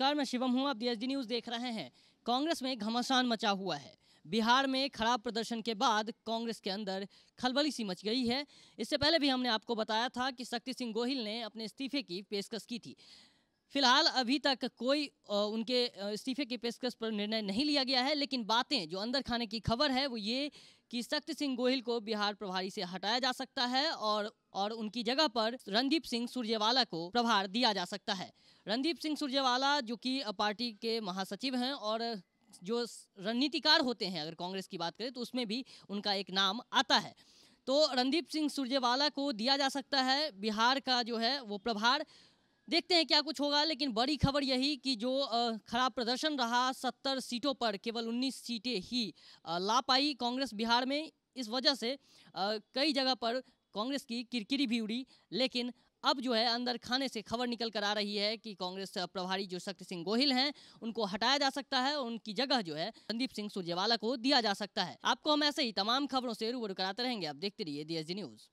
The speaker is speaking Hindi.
नमस्कार मैं शिवम हूँ आप डीएसडी न्यूज़ देख रहे हैं कांग्रेस में घमासान मचा हुआ है बिहार में खराब प्रदर्शन के बाद कांग्रेस के अंदर खलबली सी मच गई है इससे पहले भी हमने आपको बताया था कि शक्ति सिंह गोहिल ने अपने इस्तीफे की पेशकश की थी फिलहाल अभी तक कोई उनके इस्तीफे की पेशकश पर निर्णय नहीं लिया गया है लेकिन बातें जो अंदर खाने की खबर है वो ये कि सख्त सिंह गोहिल को बिहार प्रभारी से हटाया जा सकता है और और उनकी जगह पर रणदीप सिंह सुरजेवाला को प्रभार दिया जा सकता है रणदीप सिंह सुरजेवाला जो कि पार्टी के महासचिव हैं और जो रणनीतिकार होते हैं अगर कांग्रेस की बात करें तो उसमें भी उनका एक नाम आता है तो रणदीप सिंह सुरजेवाला को दिया जा सकता है बिहार का जो है वो प्रभार देखते हैं क्या कुछ होगा लेकिन बड़ी खबर यही कि जो खराब प्रदर्शन रहा सत्तर सीटों पर केवल उन्नीस सीटें ही ला पाई कांग्रेस बिहार में इस वजह से कई जगह पर कांग्रेस की किरकिरी भी उड़ी लेकिन अब जो है अंदर खाने से खबर निकल कर आ रही है कि कांग्रेस प्रभारी जो शक्ति सिंह गोहिल हैं उनको हटाया जा सकता है और उनकी जगह जो है संदीप सिंह सुरजेवाला को दिया जा सकता है आपको हम ऐसे ही तमाम खबरों से रूबरू कराते रहेंगे आप देखते रहिए डी न्यूज़